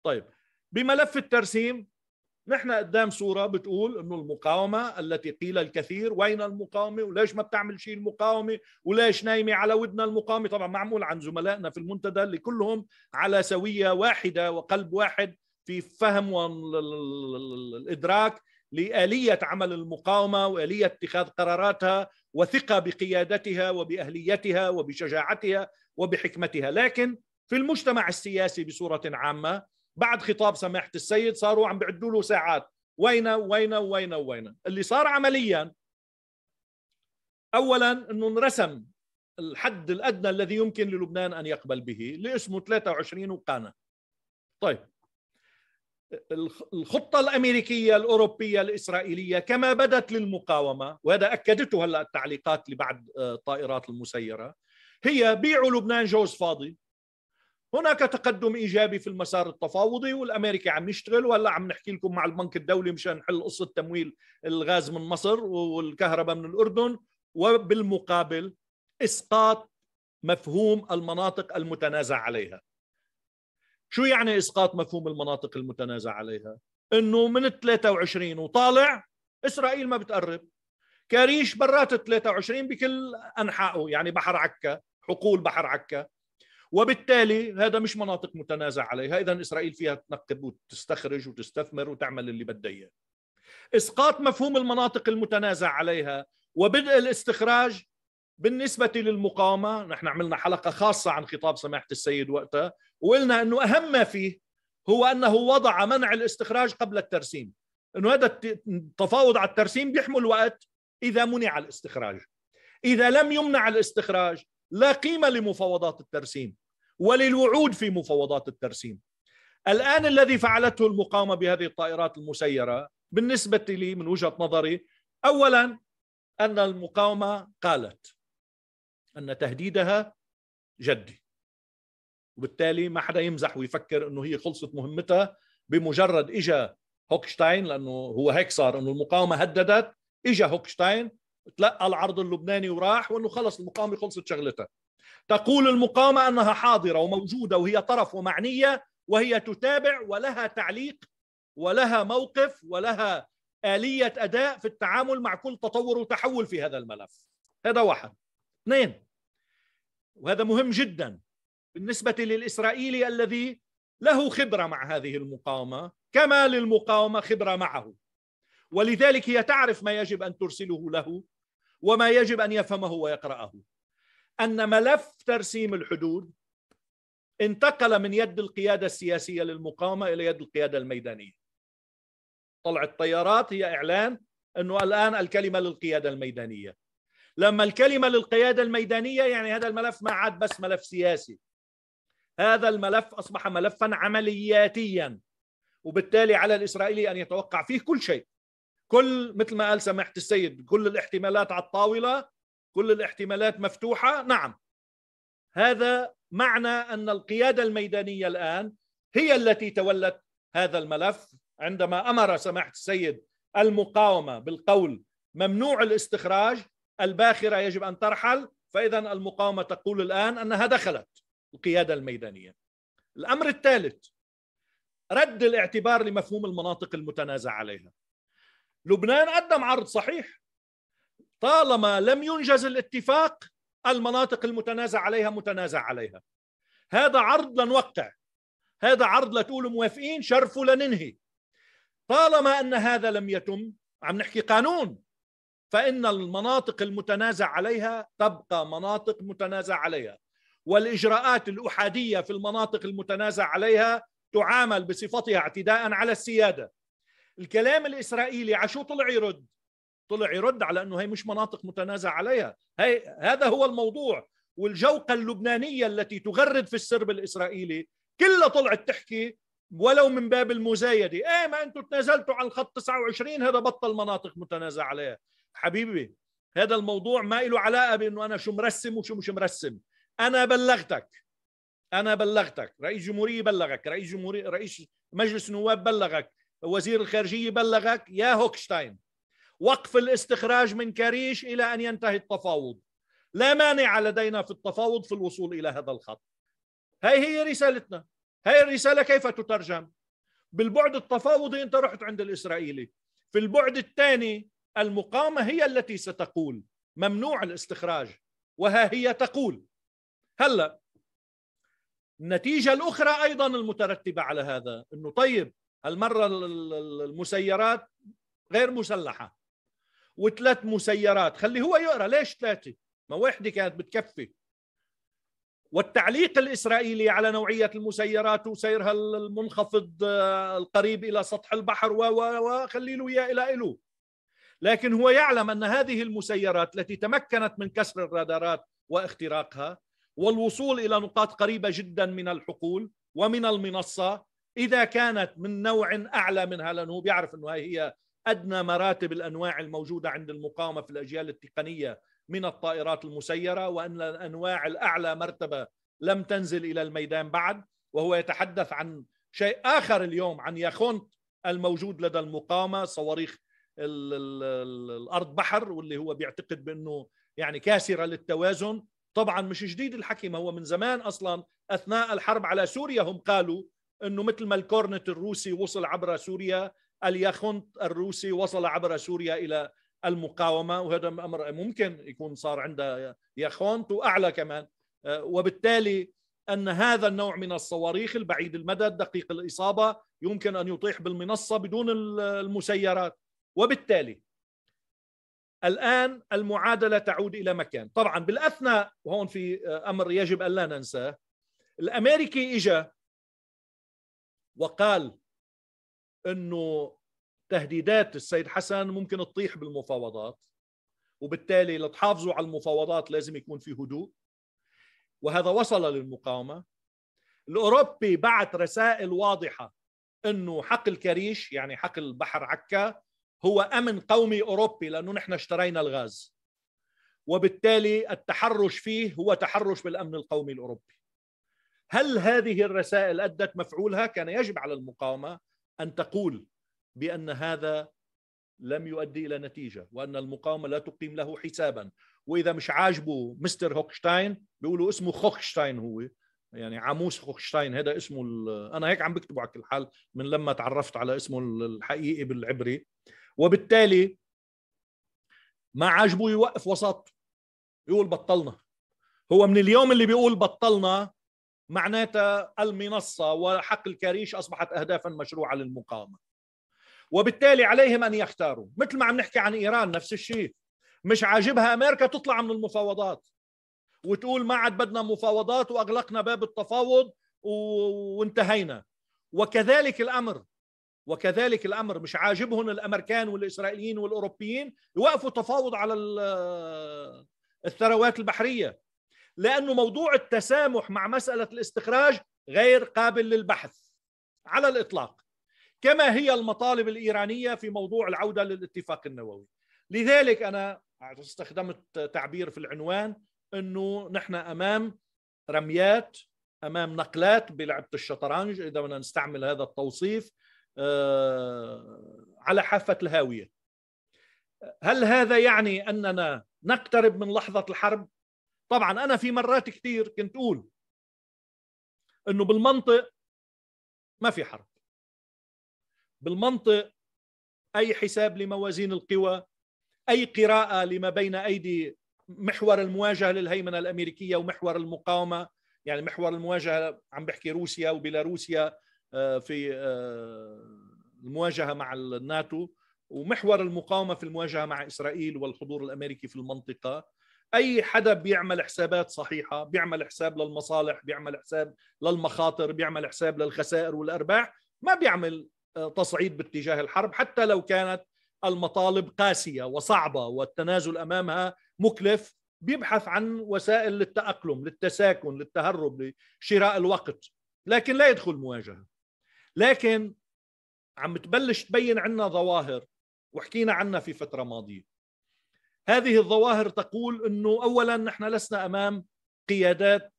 طيب بملف الترسيم نحن قدام صورة بتقول انه المقاومة التي قيل الكثير وين المقاومة وليش ما بتعمل شيء المقاومة وليش نايمة على ودنا المقاومة طبعا معمول عن زملائنا في المنتدى اللي كلهم على سوية واحدة وقلب واحد في فهم والإدراك لآلية عمل المقاومة وآلية اتخاذ قراراتها وثقة بقيادتها وبأهليتها وبشجاعتها وبحكمتها لكن في المجتمع السياسي بصورة عامة بعد خطاب سماحة السيد صاروا عم بيعدوا له ساعات وين وين وين وين اللي صار عمليا أولا أنه انرسم الحد الأدنى الذي يمكن للبنان أن يقبل به اللي اسمه 23 وقانا طيب الخطة الأمريكية الأوروبية الإسرائيلية كما بدت للمقاومة وهذا أكدته هلأ التعليقات لبعض آه، الطائرات المسيرة هي بيعوا لبنان جوز فاضي هناك تقدم ايجابي في المسار التفاوضي والامريكي عم يشتغل وهلا عم نحكي لكم مع البنك الدولي مشان نحل قصه تمويل الغاز من مصر والكهرباء من الاردن وبالمقابل اسقاط مفهوم المناطق المتنازع عليها شو يعني اسقاط مفهوم المناطق المتنازع عليها؟ انه من ال 23 وطالع اسرائيل ما بتقرب كاريش برات ال 23 بكل انحائه يعني بحر عكا حقول بحر عكا وبالتالي هذا مش مناطق متنازع عليها اذا اسرائيل فيها تنقب وتستخرج وتستثمر وتعمل اللي بدها اياه اسقاط مفهوم المناطق المتنازع عليها وبدء الاستخراج بالنسبة للمقاومة نحن عملنا حلقة خاصة عن خطاب سماحة السيد وقتها وقلنا أنه أهم ما فيه هو أنه وضع منع الاستخراج قبل الترسيم أنه هذا التفاوض على الترسيم بيحمل وقت إذا منع الاستخراج إذا لم يمنع الاستخراج لا قيمة لمفاوضات الترسيم وللوعود في مفاوضات الترسيم الآن الذي فعلته المقاومة بهذه الطائرات المسيرة بالنسبة لي من وجهة نظري أولا أن المقاومة قالت ان تهديدها جدي وبالتالي ما حدا يمزح ويفكر انه هي خلصت مهمتها بمجرد اجا هوكشتاين لانه هو هيك صار انه المقاومه هددت اجا هوكشتاين تلقى العرض اللبناني وراح وانه خلص المقاومه خلصت شغلتها تقول المقاومه انها حاضره وموجوده وهي طرف ومعنيه وهي تتابع ولها تعليق ولها موقف ولها اليه اداء في التعامل مع كل تطور وتحول في هذا الملف هذا واحد اثنين وهذا مهم جدا بالنسبة للإسرائيلي الذي له خبرة مع هذه المقاومة كما للمقاومة خبرة معه ولذلك هي تعرف ما يجب أن ترسله له وما يجب أن يفهمه ويقرأه أن ملف ترسيم الحدود انتقل من يد القيادة السياسية للمقاومة إلى يد القيادة الميدانية طلعت الطيارات هي إعلان أنه الآن الكلمة للقيادة الميدانية لما الكلمة للقيادة الميدانية يعني هذا الملف ما عاد بس ملف سياسي هذا الملف أصبح ملفا عملياتيا وبالتالي على الإسرائيلي أن يتوقع فيه كل شيء كل مثل ما قال سماحة السيد كل الاحتمالات على الطاولة كل الاحتمالات مفتوحة نعم هذا معنى أن القيادة الميدانية الآن هي التي تولت هذا الملف عندما أمر سماحة السيد المقاومة بالقول ممنوع الاستخراج الباخرة يجب أن ترحل فإذا المقاومة تقول الآن أنها دخلت القيادة الميدانية الأمر الثالث رد الاعتبار لمفهوم المناطق المتنازع عليها لبنان قدم عرض صحيح طالما لم ينجز الاتفاق المناطق المتنازع عليها متنازع عليها هذا عرض لنوقع هذا عرض لتقولوا موافقين شرفه لننهي طالما ان هذا لم يتم عم نحكي قانون فإن المناطق المتنازع عليها تبقى مناطق متنازع عليها والإجراءات الأحادية في المناطق المتنازع عليها تعامل بصفتها اعتداء على السيادة الكلام الإسرائيلي عشو طلع يرد طلع يرد على أنه هي مش مناطق متنازع عليها هي هذا هو الموضوع والجوقة اللبنانية التي تغرد في السرب الإسرائيلي كلها طلعت تحكي ولو من باب المزايدة ايه ما انتم تنازلتوا عن الخط 29 هذا بطل مناطق متنازع عليها حبيبي هذا الموضوع ما له علاقه بانه انا شو مرسم وشو مش مرسم انا بلغتك انا بلغتك رئيس جمهوريه بلغك رئيس جمهوريه رئيس مجلس النواب بلغك وزير الخارجيه بلغك يا هوكشتاين وقف الاستخراج من كريش الى ان ينتهي التفاوض لا مانع لدينا في التفاوض في الوصول الى هذا الخط هاي هي رسالتنا هاي الرساله كيف تترجم بالبعد التفاوضي انت رحت عند الاسرائيلي في البعد الثاني المقامة هي التي ستقول ممنوع الاستخراج وها هي تقول هلا النتيجة الأخرى أيضا المترتبة على هذا أنه طيب هالمرة المسيرات غير مسلحة وثلاث مسيرات خلي هو يقرأ ليش ثلاثة ما واحدة كانت بتكفي والتعليق الإسرائيلي على نوعية المسيرات وسيرها المنخفض آه، القريب إلى سطح البحر وخلي له إياه إلى إله لكن هو يعلم ان هذه المسيرات التي تمكنت من كسر الرادارات واختراقها والوصول الى نقاط قريبه جدا من الحقول ومن المنصه اذا كانت من نوع اعلى منها لانه بيعرف انه هي ادنى مراتب الانواع الموجوده عند المقاومه في الاجيال التقنيه من الطائرات المسيره وان الانواع الاعلى مرتبه لم تنزل الى الميدان بعد وهو يتحدث عن شيء اخر اليوم عن ياخونت الموجود لدى المقاومه صواريخ الـ الـ الـ الارض بحر واللي هو بيعتقد بانه يعني كاسره للتوازن طبعا مش جديد الحكي ما هو من زمان اصلا اثناء الحرب على سوريا هم قالوا انه مثل ما الكورنت الروسي وصل عبر سوريا اليخنت الروسي وصل عبر سوريا الى المقاومه وهذا امر ممكن يكون صار عندها ياخونت واعلى كمان آه، وبالتالي ان هذا النوع من الصواريخ البعيد المدى دقيق الاصابه يمكن ان يطيح بالمنصه بدون المسيرات وبالتالي الآن المعادلة تعود إلى مكان طبعا بالأثناء وهون في آه، أمر يجب أن لا ننساه الأمريكي إجا وقال أنه تهديدات السيد حسن ممكن تطيح بالمفاوضات وبالتالي لتحافظوا على المفاوضات لازم يكون في هدوء وهذا وصل للمقاومة الأوروبي بعت رسائل واضحة أنه حق الكريش يعني حق البحر عكا هو امن قومي اوروبي لانه نحن اشترينا الغاز وبالتالي التحرش فيه هو تحرش بالامن القومي الاوروبي هل هذه الرسائل ادت مفعولها كان يجب على المقاومه ان تقول بان هذا لم يؤدي الى نتيجه وان المقاومه لا تقيم له حسابا واذا مش عاجبه مستر هوكشتاين بيقولوا اسمه خوخشتاين هو يعني عاموس خوخشتاين هذا اسمه انا هيك عم بكتبه على كل حال من لما تعرفت على اسمه الحقيقي بالعبري وبالتالي ما عاجبه يوقف وسط يقول بطلنا هو من اليوم اللي بيقول بطلنا معناتها المنصة وحق الكريش أصبحت أهدافا مشروعة للمقاومة وبالتالي عليهم أن يختاروا مثل ما عم نحكي عن إيران نفس الشيء مش عاجبها أمريكا تطلع من المفاوضات وتقول ما عاد بدنا مفاوضات وأغلقنا باب التفاوض وانتهينا وكذلك الأمر وكذلك الامر مش عاجبهم الامريكان والاسرائيليين والاوروبيين يوقفوا تفاوض على الثروات البحريه لانه موضوع التسامح مع مساله الاستخراج غير قابل للبحث على الاطلاق كما هي المطالب الايرانيه في موضوع العوده للاتفاق النووي لذلك انا استخدمت تعبير في العنوان انه نحن امام رميات امام نقلات بلعبه الشطرنج اذا بدنا نستعمل هذا التوصيف آه، على حافه الهاويه هل هذا يعني اننا نقترب من لحظه الحرب طبعا انا في مرات كثير كنت اقول انه بالمنطق ما في حرب بالمنطق اي حساب لموازين القوى اي قراءه لما بين ايدي محور المواجهه للهيمنه الامريكيه ومحور المقاومه يعني محور المواجهه عم بحكي روسيا وبيلاروسيا آه، في آه، المواجهه مع الناتو ومحور المقاومه في المواجهه مع اسرائيل والحضور الامريكي في المنطقه اي حدا بيعمل حسابات صحيحه بيعمل حساب للمصالح بيعمل حساب للمخاطر بيعمل حساب للخسائر والارباح ما بيعمل آه، تصعيد باتجاه الحرب حتى لو كانت المطالب قاسيه وصعبه والتنازل امامها مكلف بيبحث عن وسائل للتاقلم للتساكن للتهرب لشراء الوقت لكن لا يدخل مواجهه لكن عم تبلش تبين عنا ظواهر وحكينا عنها في فترة ماضية هذه الظواهر تقول أنه أولا نحن لسنا أمام قيادات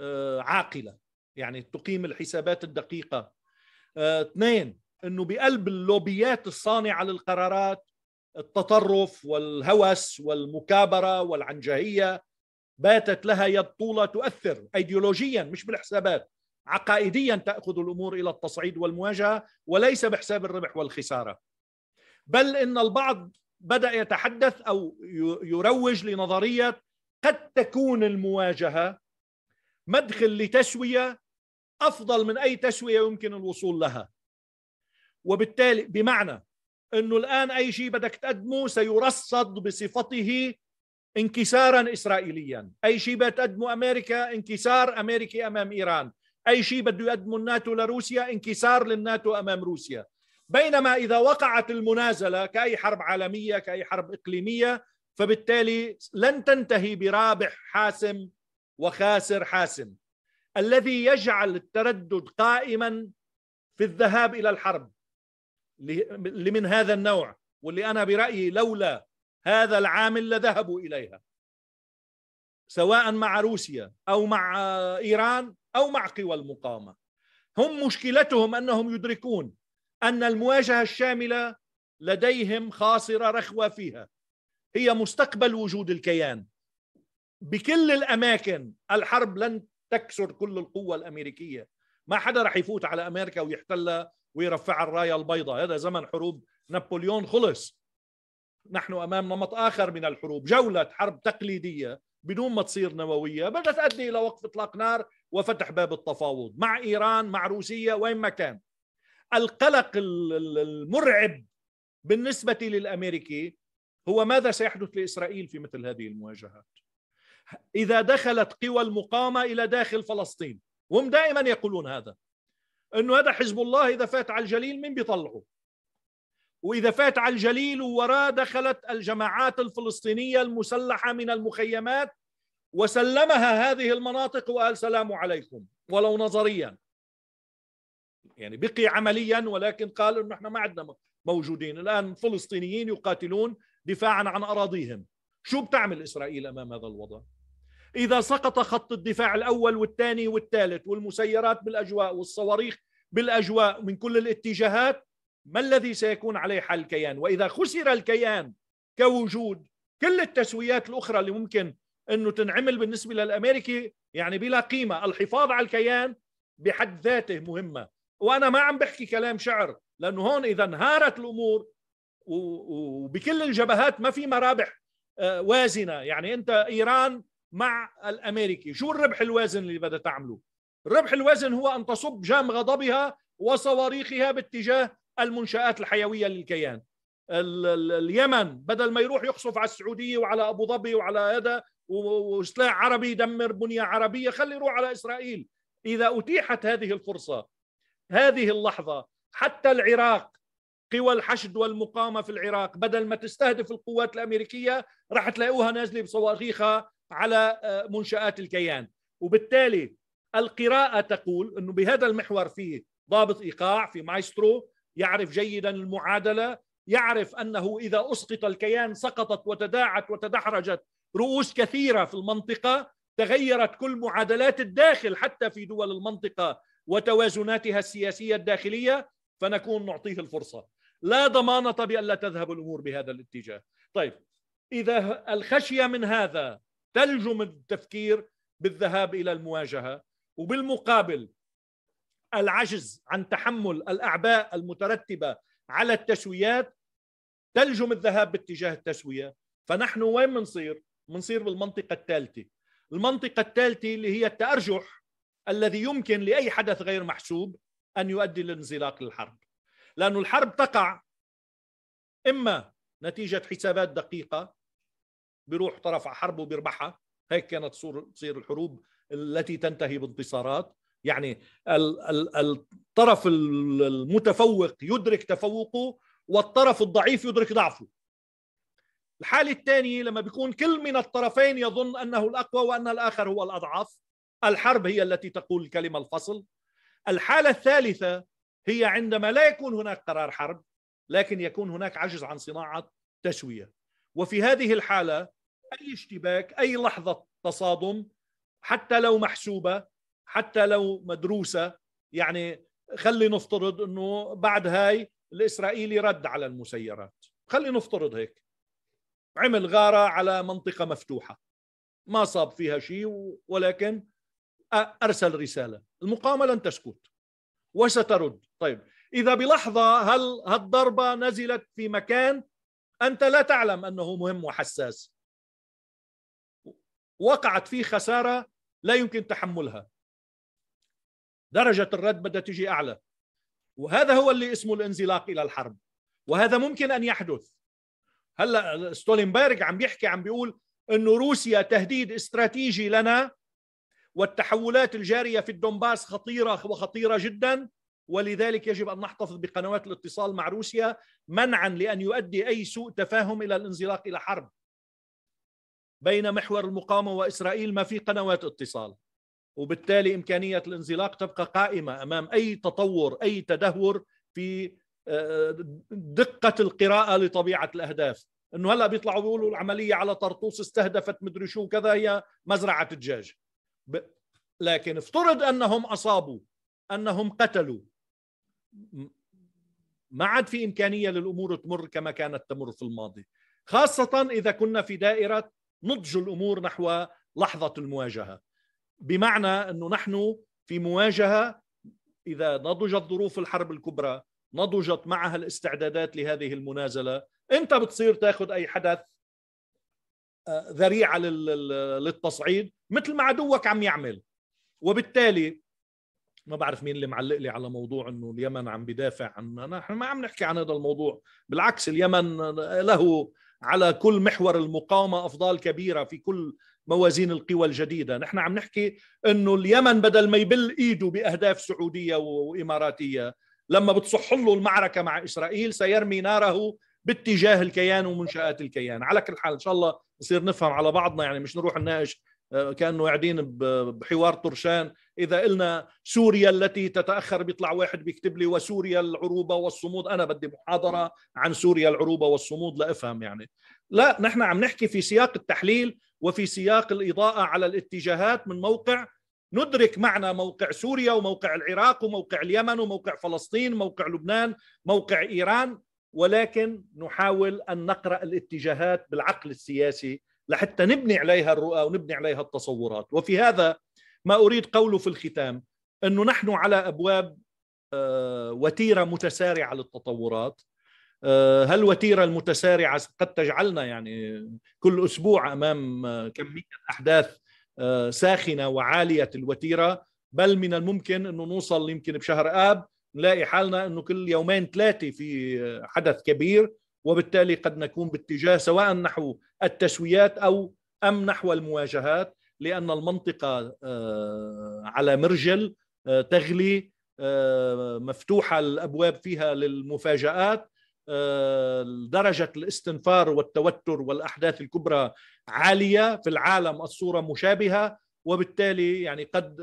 آه، عاقلة يعني تقيم الحسابات الدقيقة آه، اثنين أنه بقلب اللوبيات الصانعة للقرارات التطرف والهوس والمكابرة والعنجهية باتت لها يد طولة تؤثر أيديولوجيا مش بالحسابات عقائديا تاخذ الامور الى التصعيد والمواجهه وليس بحساب الربح والخساره بل ان البعض بدا يتحدث او يروج لنظريه قد تكون المواجهه مدخل لتسويه افضل من اي تسويه يمكن الوصول لها وبالتالي بمعنى انه الان اي شيء بدك تقدمه سيرصد بصفته انكسارا اسرائيليا اي شيء بتقدمه امريكا انكسار امريكي امام ايران اي شيء بده يقدمه الناتو لروسيا انكسار للناتو امام روسيا بينما اذا وقعت المنازله كاي حرب عالميه كاي حرب اقليميه فبالتالي لن تنتهي برابح حاسم وخاسر حاسم الذي يجعل التردد قائما في الذهاب الى الحرب لمن هذا النوع واللي انا برايي لولا هذا العامل لذهبوا اليها سواء مع روسيا او مع ايران أو مع قوى المقاومة هم مشكلتهم أنهم يدركون أن المواجهة الشاملة لديهم خاصرة رخوة فيها هي مستقبل وجود الكيان بكل الأماكن الحرب لن تكسر كل القوة الأمريكية ما حدا رح يفوت على أمريكا ويحتلها ويرفع الراية البيضاء هذا زمن حروب نابليون خلص نحن امام نمط اخر من الحروب جوله حرب تقليديه بدون ما تصير نوويه بدها تؤدي الى وقف اطلاق نار وفتح باب التفاوض مع ايران مع روسيا وين ما كان القلق المرعب بالنسبه للامريكي هو ماذا سيحدث لاسرائيل في مثل هذه المواجهات اذا دخلت قوى المقاومه الى داخل فلسطين وهم دائما يقولون هذا انه هذا حزب الله اذا فات على الجليل مين بيطلعه وإذا فات على الجليل ووراه دخلت الجماعات الفلسطينية المسلحة من المخيمات وسلمها هذه المناطق وقال سلام عليكم ولو نظريا يعني بقي عمليا ولكن قال انه احنا ما عندنا موجودين الان فلسطينيين يقاتلون دفاعا عن اراضيهم شو بتعمل اسرائيل امام هذا الوضع اذا سقط خط الدفاع الاول والثاني والثالث والمسيرات بالاجواء والصواريخ بالاجواء من كل الاتجاهات ما الذي سيكون عليه حل الكيان وإذا خسر الكيان كوجود كل التسويات الأخرى اللي ممكن أنه تنعمل بالنسبة للأمريكي يعني بلا قيمة الحفاظ على الكيان بحد ذاته مهمة وأنا ما عم بحكي كلام شعر لأنه هون إذا انهارت الأمور وبكل الجبهات ما في مرابح آه، وازنة يعني أنت إيران مع الأمريكي شو الربح الوازن اللي بدها تعمله الربح الوازن هو أن تصب جام غضبها وصواريخها باتجاه المنشآت الحيوية للكيان اليمن بدل ما يروح يقصف على السعودية وعلى أبو ظبي وعلى هذا وسلاح عربي يدمر بنية عربية خلي يروح على إسرائيل إذا أتيحت هذه الفرصة هذه اللحظة حتى العراق قوى الحشد والمقاومة في العراق بدل ما تستهدف القوات الأمريكية راح تلاقوها نازلة بصواريخها على آه، منشآت الكيان وبالتالي القراءة تقول أنه بهذا المحور فيه ضابط إيقاع في مايسترو يعرف جيدا المعادله يعرف انه اذا اسقط الكيان سقطت وتداعت وتدحرجت رؤوس كثيره في المنطقه تغيرت كل معادلات الداخل حتى في دول المنطقه وتوازناتها السياسيه الداخليه فنكون نعطيه الفرصه لا ضمانه بان لا تذهب الامور بهذا الاتجاه طيب اذا الخشيه من هذا تلجم التفكير بالذهاب الى المواجهه وبالمقابل العجز عن تحمل الاعباء المترتبه على التسويات تلجم الذهاب باتجاه التسويه فنحن وين بنصير بنصير بالمنطقه الثالثه المنطقه الثالثه اللي هي التارجح الذي يمكن لاي حدث غير محسوب ان يؤدي لانزلاق للحرب لأن الحرب تقع اما نتيجه حسابات دقيقه بيروح طرف حرب وبيربحها هيك كانت تصير الحروب التي تنتهي بانتصارات يعني الطرف المتفوق يدرك تفوقه والطرف الضعيف يدرك ضعفه الحالة الثانية لما بيكون كل من الطرفين يظن أنه الأقوى وأن الآخر هو الأضعف الحرب هي التي تقول الكلمة الفصل الحالة الثالثة هي عندما لا يكون هناك قرار حرب لكن يكون هناك عجز عن صناعة تسوية وفي هذه الحالة أي اشتباك أي لحظة تصادم حتى لو محسوبة حتى لو مدروسه يعني خلي نفترض انه بعد هاي الاسرائيلي رد على المسيرات خلي نفترض هيك عمل غاره على منطقه مفتوحه ما صاب فيها شيء ولكن ارسل رساله المقاومه لن تسكت وسترد طيب اذا بلحظه هل هالضربه نزلت في مكان انت لا تعلم انه مهم وحساس وقعت فيه خساره لا يمكن تحملها درجه الرد بدها تجي اعلى وهذا هو اللي اسمه الانزلاق الى الحرب وهذا ممكن ان يحدث هلا ستولينبرغ عم بيحكي عم بيقول انه روسيا تهديد استراتيجي لنا والتحولات الجاريه في الدنباس خطيره وخطيره جدا ولذلك يجب ان نحتفظ بقنوات الاتصال مع روسيا منعا لان يؤدي اي سوء تفاهم الى الانزلاق الى حرب بين محور المقاومه واسرائيل ما في قنوات اتصال وبالتالي إمكانية الانزلاق تبقى قائمة أمام أي تطور أي تدهور في آه، دقة القراءة لطبيعة الأهداف انه هلا بيطلعوا بيقولوا العمليه على طرطوس استهدفت مدري شو كذا هي مزرعه الدجاج لكن افترض انهم اصابوا انهم قتلوا ما عاد في امكانيه للامور تمر كما كانت تمر في الماضي خاصه اذا كنا في دائره نضج الامور نحو لحظه المواجهه بمعنى انه نحن في مواجهه اذا نضجت ظروف الحرب الكبرى نضجت معها الاستعدادات لهذه المنازله انت بتصير تاخذ اي حدث آه، ذريعه للتصعيد مثل ما عدوك عم يعمل وبالتالي ما بعرف مين اللي معلق لي على موضوع انه اليمن عم بدافع عن نحن ما عم نحكي عن هذا الموضوع بالعكس اليمن له على كل محور المقاومه افضال كبيره في كل موازين القوى الجديده، نحن عم نحكي انه اليمن بدل ما يبل ايده باهداف سعوديه واماراتيه، لما بتصح له المعركه مع اسرائيل سيرمي ناره باتجاه الكيان ومنشات الكيان، على كل حال ان شاء الله نصير نفهم على بعضنا يعني مش نروح نناقش آه، كانه قاعدين بحوار طرشان اذا قلنا سوريا التي تتاخر بيطلع واحد بيكتب لي وسوريا العروبه والصمود انا بدي محاضره عن سوريا العروبه والصمود لافهم يعني لا نحن عم نحكي في سياق التحليل وفي سياق الاضاءه على الاتجاهات من موقع ندرك معنى موقع سوريا وموقع العراق وموقع اليمن وموقع فلسطين موقع لبنان موقع ايران ولكن نحاول ان نقرا الاتجاهات بالعقل السياسي لحتى نبني عليها الرؤى ونبني عليها التصورات وفي هذا ما اريد قوله في الختام انه نحن على ابواب آه، وتيره متسارعه للتطورات آه، هل وتيره المتسارعه قد تجعلنا يعني كل اسبوع امام آه، كميه احداث ساخنه وعاليه الوتيره بل من الممكن انه نوصل يمكن بشهر اب نلاقي حالنا انه كل يومين ثلاثه في حدث كبير وبالتالي قد نكون باتجاه سواء نحو التسويات او ام نحو المواجهات لان المنطقه آه، على مرجل آه، تغلي آه، مفتوحه الابواب فيها للمفاجات درجه الاستنفار والتوتر والاحداث الكبرى عاليه في العالم الصوره مشابهه وبالتالي يعني قد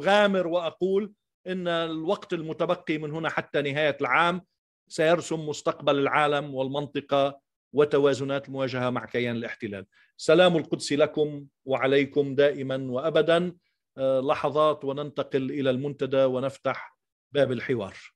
اغامر واقول ان الوقت المتبقي من هنا حتى نهايه العام سيرسم مستقبل العالم والمنطقه وتوازنات المواجهه مع كيان الاحتلال. سلام القدس لكم وعليكم دائما وابدا آه، لحظات وننتقل الى المنتدى ونفتح باب الحوار.